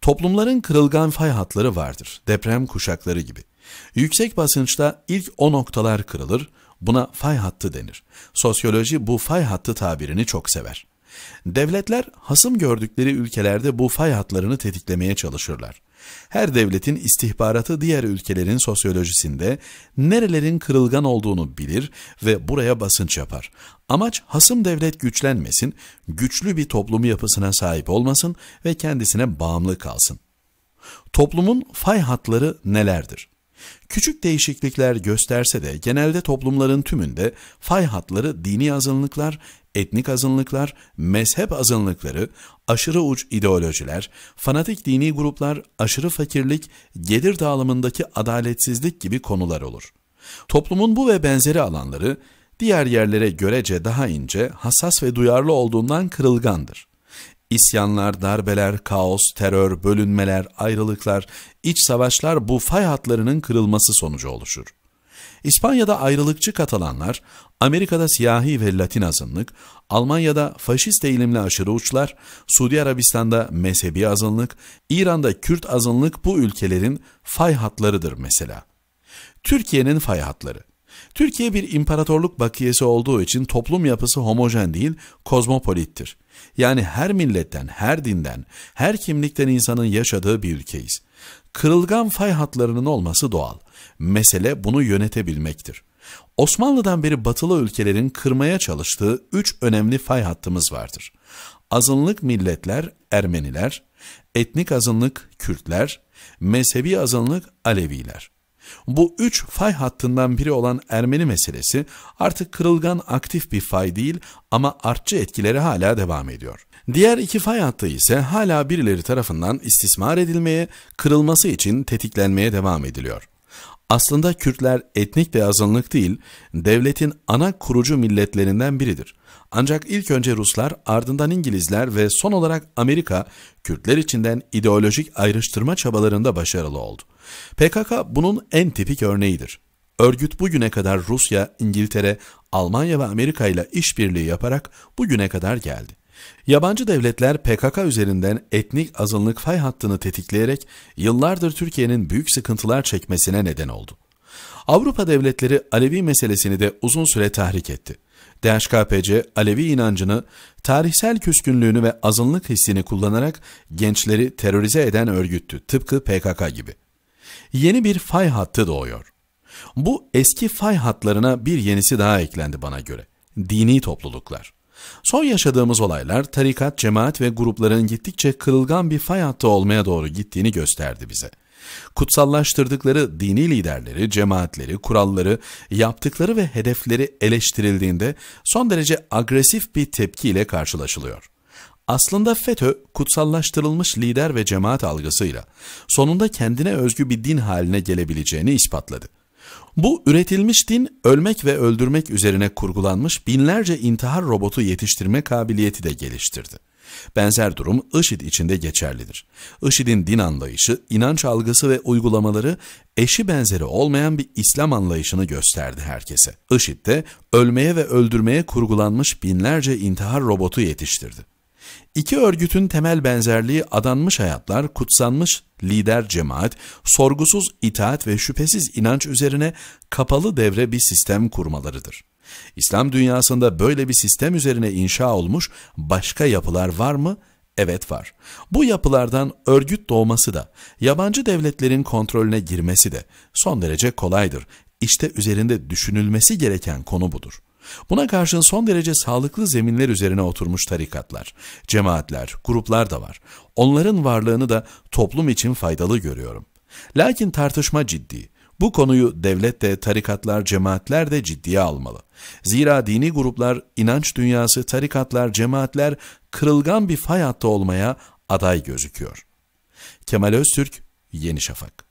Toplumların kırılgan fay hatları vardır, deprem kuşakları gibi. Yüksek basınçta ilk o noktalar kırılır, buna fay hattı denir. Sosyoloji bu fay hattı tabirini çok sever. Devletler hasım gördükleri ülkelerde bu fay hatlarını tetiklemeye çalışırlar. Her devletin istihbaratı diğer ülkelerin sosyolojisinde nerelerin kırılgan olduğunu bilir ve buraya basınç yapar. Amaç hasım devlet güçlenmesin, güçlü bir toplumu yapısına sahip olmasın ve kendisine bağımlı kalsın. Toplumun fay hatları nelerdir? Küçük değişiklikler gösterse de genelde toplumların tümünde fay hatları dini azınlıklar, etnik azınlıklar, mezhep azınlıkları, aşırı uç ideolojiler, fanatik dini gruplar, aşırı fakirlik, gelir dağılımındaki adaletsizlik gibi konular olur. Toplumun bu ve benzeri alanları diğer yerlere görece daha ince, hassas ve duyarlı olduğundan kırılgandır. İsyanlar, darbeler, kaos, terör, bölünmeler, ayrılıklar, iç savaşlar bu fay hatlarının kırılması sonucu oluşur. İspanya'da ayrılıkçı Katalanlar, Amerika'da siyahi ve Latin azınlık, Almanya'da faşist eğilimli aşırı uçlar, Suudi Arabistan'da mezhebi azınlık, İran'da Kürt azınlık bu ülkelerin fay hatlarıdır mesela. Türkiye'nin fay hatları Türkiye bir imparatorluk bakiyesi olduğu için toplum yapısı homojen değil, kozmopolittir. Yani her milletten, her dinden, her kimlikten insanın yaşadığı bir ülkeyiz. Kırılgan fay hatlarının olması doğal. Mesele bunu yönetebilmektir. Osmanlı'dan beri batılı ülkelerin kırmaya çalıştığı üç önemli fay hattımız vardır. Azınlık milletler Ermeniler, etnik azınlık Kürtler, mezhebi azınlık Aleviler. Bu üç fay hattından biri olan Ermeni meselesi artık kırılgan aktif bir fay değil ama artçı etkileri hala devam ediyor. Diğer iki fay hattı ise hala birileri tarafından istismar edilmeye, kırılması için tetiklenmeye devam ediliyor. Aslında Kürtler etnik bir azınlık değil, devletin ana kurucu milletlerinden biridir. Ancak ilk önce Ruslar, ardından İngilizler ve son olarak Amerika, Kürtler içinden ideolojik ayrıştırma çabalarında başarılı oldu. PKK bunun en tipik örneğidir. Örgüt bugüne kadar Rusya, İngiltere, Almanya ve Amerika ile işbirliği yaparak bugüne kadar geldi. Yabancı devletler PKK üzerinden etnik azınlık fay hattını tetikleyerek yıllardır Türkiye'nin büyük sıkıntılar çekmesine neden oldu. Avrupa devletleri Alevi meselesini de uzun süre tahrik etti. DHKPC Alevi inancını, tarihsel küskünlüğünü ve azınlık hissini kullanarak gençleri terörize eden örgüttü tıpkı PKK gibi yeni bir fay hattı doğuyor. Bu eski fay hatlarına bir yenisi daha eklendi bana göre. Dini topluluklar. Son yaşadığımız olaylar tarikat, cemaat ve grupların gittikçe kırılgan bir fay hattı olmaya doğru gittiğini gösterdi bize. Kutsallaştırdıkları dini liderleri, cemaatleri, kuralları, yaptıkları ve hedefleri eleştirildiğinde son derece agresif bir tepkiyle karşılaşılıyor. Aslında FETÖ kutsallaştırılmış lider ve cemaat algısıyla sonunda kendine özgü bir din haline gelebileceğini ispatladı. Bu üretilmiş din ölmek ve öldürmek üzerine kurgulanmış binlerce intihar robotu yetiştirme kabiliyeti de geliştirdi. Benzer durum IŞİD içinde geçerlidir. IŞİD'in din anlayışı, inanç algısı ve uygulamaları eşi benzeri olmayan bir İslam anlayışını gösterdi herkese. IŞİD de ölmeye ve öldürmeye kurgulanmış binlerce intihar robotu yetiştirdi. İki örgütün temel benzerliği adanmış hayatlar, kutsanmış lider cemaat, sorgusuz itaat ve şüphesiz inanç üzerine kapalı devre bir sistem kurmalarıdır. İslam dünyasında böyle bir sistem üzerine inşa olmuş başka yapılar var mı? Evet var. Bu yapılardan örgüt doğması da, yabancı devletlerin kontrolüne girmesi de son derece kolaydır. İşte üzerinde düşünülmesi gereken konu budur. Buna karşın son derece sağlıklı zeminler üzerine oturmuş tarikatlar, cemaatler, gruplar da var. Onların varlığını da toplum için faydalı görüyorum. Lakin tartışma ciddi. Bu konuyu devlet de, tarikatlar, cemaatler de ciddiye almalı. Zira dini gruplar, inanç dünyası, tarikatlar, cemaatler kırılgan bir fay hattı olmaya aday gözüküyor. Kemal Öztürk, Yeni Şafak